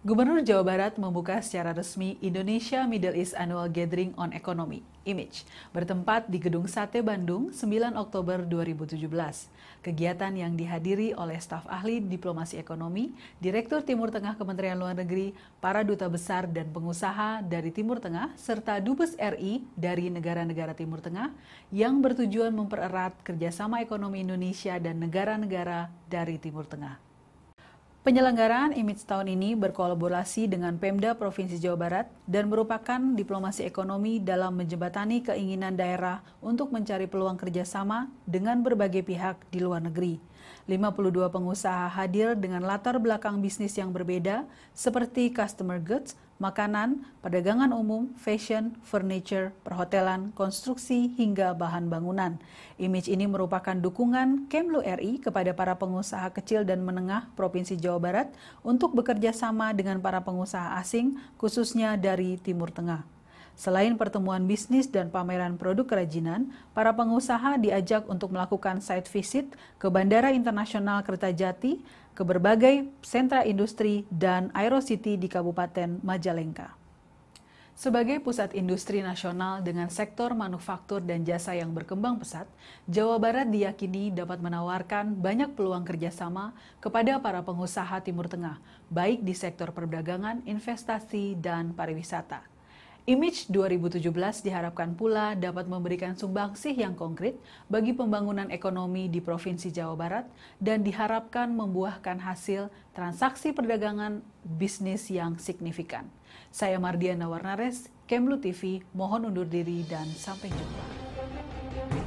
Gubernur Jawa Barat membuka secara resmi Indonesia Middle East Annual Gathering on Economy, IMAGE, bertempat di Gedung Sate Bandung 9 Oktober 2017. Kegiatan yang dihadiri oleh staf ahli diplomasi ekonomi, Direktur Timur Tengah Kementerian Luar Negeri, para duta besar dan pengusaha dari Timur Tengah, serta Dubes RI dari negara-negara Timur Tengah yang bertujuan mempererat kerjasama ekonomi Indonesia dan negara-negara dari Timur Tengah. Penyelenggaraan Image tahun ini berkolaborasi dengan Pemda Provinsi Jawa Barat dan merupakan diplomasi ekonomi dalam menjembatani keinginan daerah untuk mencari peluang kerjasama dengan berbagai pihak di luar negeri. 52 pengusaha hadir dengan latar belakang bisnis yang berbeda seperti customer goods, makanan, perdagangan umum, fashion, furniture, perhotelan, konstruksi, hingga bahan bangunan. Image ini merupakan dukungan Kemlu RI kepada para pengusaha kecil dan menengah Provinsi Jawa Barat untuk bekerja sama dengan para pengusaha asing, khususnya dari Timur Tengah. Selain pertemuan bisnis dan pameran produk kerajinan, para pengusaha diajak untuk melakukan site visit ke Bandara Internasional Kertajati, ke berbagai sentra industri dan Aerocity di Kabupaten Majalengka. Sebagai pusat industri nasional dengan sektor manufaktur dan jasa yang berkembang pesat, Jawa Barat diyakini dapat menawarkan banyak peluang kerjasama kepada para pengusaha Timur Tengah, baik di sektor perdagangan, investasi, dan pariwisata. Image 2017 diharapkan pula dapat memberikan sumbangsih yang konkret bagi pembangunan ekonomi di Provinsi Jawa Barat dan diharapkan membuahkan hasil transaksi perdagangan bisnis yang signifikan. Saya Mardiana Warnares, Kemlu TV, mohon undur diri dan sampai jumpa.